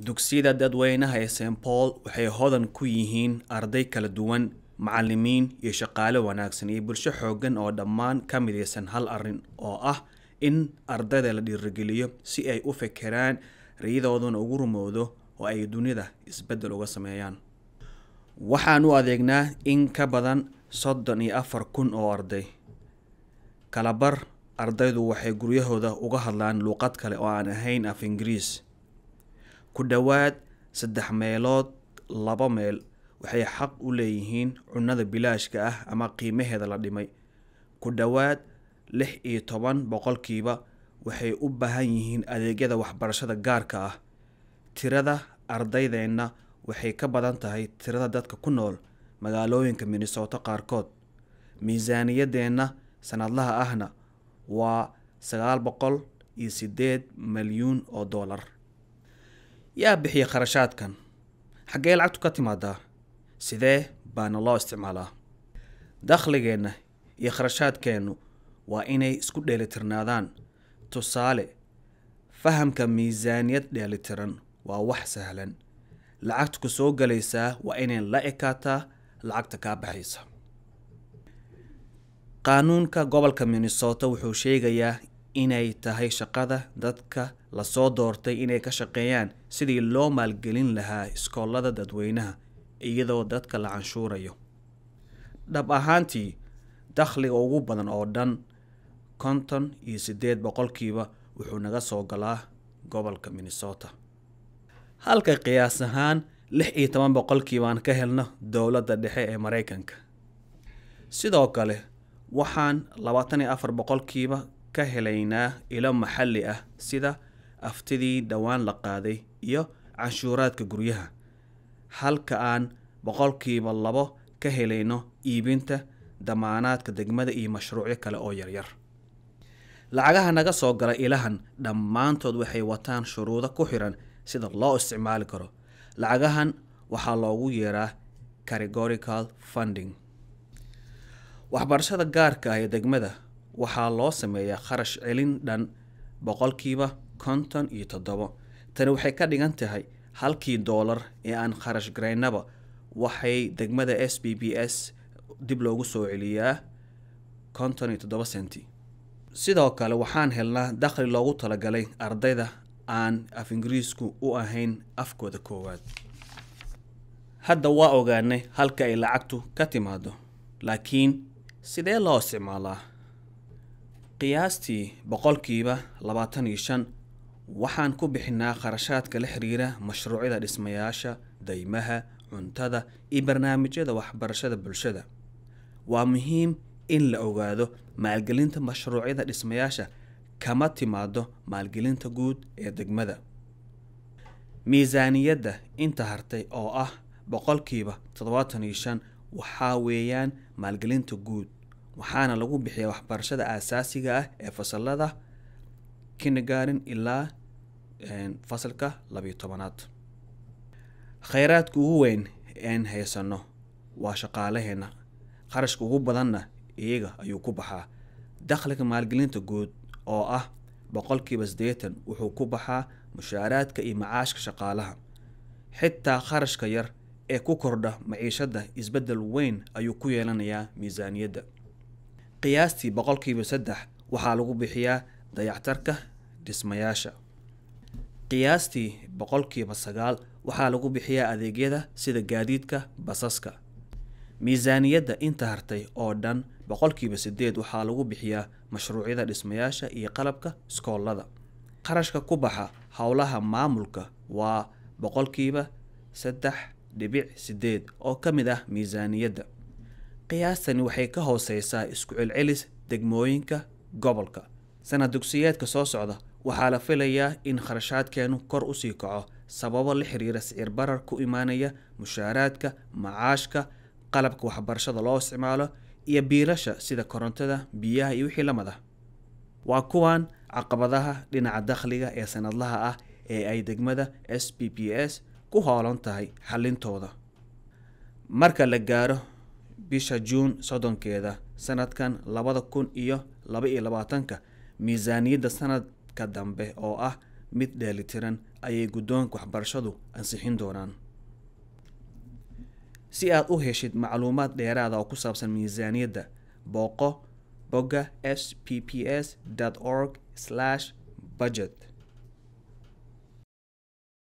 dugsiyada dadweynaha ee st paul waxay hodan ku yihiin arday kala duwan macalimiin iyo shaqaale wanaagsan iyo bulsho xooggan oo dhammaan ka midaysan hal arin oo ah in ardayda la dhiirigeliyo si ay u fekeraan rayadooduna ugu rumowdo oo ay dunida isbeddel uga sameeyaan waxaan u adeegnaa in ka badan soddon iyo afar kun oo arday kalabar ardaydu waxay guryahooda uga hadlaan luuqad kale oo aan ahayn af ingiriis ku dhowaad saddex meelood laba meel waxay xaq u leeyihiin cunnada bilaashka ah ama qiimaheeda la dhimay ku dhowaad lix iyo toban boqolkiiba waxay u baahan yihiin adeegyada waxbarashada gaarka ah tirada ardaydeenna waxay ka badan tahay tirada dadka ku nool magaalooyinka minnesota qaarkood miisaaniyadeenna sanadlaha ahna waa sagaal boqol iyo siddeed malyuun oo dollar yaa bixiya kharashaadkan xaggee lacagtu ka timaadaa sidee baana loo isticmaalaa dakhligeenna iyo kharashaadkeennu waa inay isku dheelitirnaadaan tusaale fahamka miisaaniyad dheelitiran waa wax sahlan lacagta ku soo galaysaa waa inay la ekaataa lacagta kaa baxaysa qaanuunka gobolka minnesota wuxuu sheegayaa inay tahay shaqada dadka lasoo doortay inay ka shaqeeyaan sidii loo maalgelin lahaa iskoolada dadweynaha iyadoo dadka la canshuurayo dhab ahaantii dakhliga ugu badan oo dhan konton iyo siddeed boqolkiiba wuxuu naga soo galaa gobolka minnesota halka qiyaas ahaan lix iyo toban boqolkiibaan ka helno dowladda dhexe ee maraykanka sidoo kale waxaan labaatan iyo afar boqolkiiba ka helaynaa ilo maxalli ah sida aftidii dhowaan la qaaday iyo canshuuraadka guryaha halka aan boqolkiiba labo ka helayno iibinta damaanaadka degmada iyo mashruucyo kale oo yaryar lacagaha naga soo gala ilahan dhammaantood waxay wataan shuruudo ku xiran sida loo isticmaali karo lacagahan waxaa loogu yeeraa categorical funding waxbarashada gaarka ah ee degmada waxaa loo sameeyaa kharash celin dhan boqolkiiba konton iyo toddobo tani waxay ka dhigan tahay halkii doolar ee aan kharash garaynaba waxay degmada s b b s dib loogu soo celiyaa konton iyo toddoba senti sidoo kale waxaan helnaa dakhli loogu talagalay ardayda aan af ingiriisku u ahayn afkooda koowaad hadda waa ogaanay halka ay lacagtu ka timaado laakiin sidee loo isticmaalaa qiyaastii boqolkiiba labaatan iyo shan waxaan ku bixinaa kharashaadka la xiriira mashruucyada dhismayaasha daymaha cuntada iyo barnaamijyada waxbarashada bulshada waa muhiim in la ogaado maalgelinta mashruucyada dhismayaasha kama timaado maalgelinta guud ee degmada miisaaniyadda inta hartay oo ah boqolkiiba toddobaatan iyo shan waxaa weeyaan maalgelinta guud waxaana lagu bixiyaa waxbarashada aasaasiga ah ee fasalada kindergarten ilaa fasalka labayo tobanaad kheyraadka ugu weyn een haysano waa shaqaalaheena qarashka ugu badanna iyaga ayuu ku baxaa dakhliga maalgelinta guud oo ah boqolkiiba sideetan wuxuu ku baxaa mushaaraadka iyo macaashka shaqaalaha xitaa kharashka yar ee ku kordha maciishadda isbeddel weyn ayuu ku yeelanayaa miisaaniyadda qiyaastii boqolkiiba saddex waxaa lagu bixiyaa dayactarka dhismayaasha qiyaastii boqolkiiba sagaal waxaa lagu bixiyaa adeegyada sida gaadiidka basaska miisaaniyadda inta hartay oo dhan boqolkiiba sideed waxaa lagu bixiyaa mashruucyada dhismayaasha iyo qalabka iskoollada qarashka ku baxa howlaha maamulka waa boqolkiiba saddex dhibic sideed oo ka mid ah miisaaniyadda qiyaastani waxay ka hooseysaa isku celcelis degmooyinka gobolka sanad dugsiyeedka soo socda waxaa la filayaa in kharashaadkeenu kor usii kaco sababo la xiriira sicir barar ku imaanaya mushaaraadka macaashka qalabka waxbarashada loo isticmaalo iyo biilasha sida korontada biyaha iyo wixii lamid ah waa kuwan caqabadaha dhinaca dakhliga ee sanadlaha ah ee ay degmada s b p s ku hoolan tahay xalintooda marka la gaaro bisha juun soddonkeeda sanadkan labada kun iyo laba iyo labaatanka miisaaniyadda sanadka dambe oo ah mid dheelitiran ayay guddoonka waxbarashadu ansixin doonaan si aad u heshid macluumaad dheeraada ah oo ku saabsan miisaaniyadda booqo bogga s p p s org budget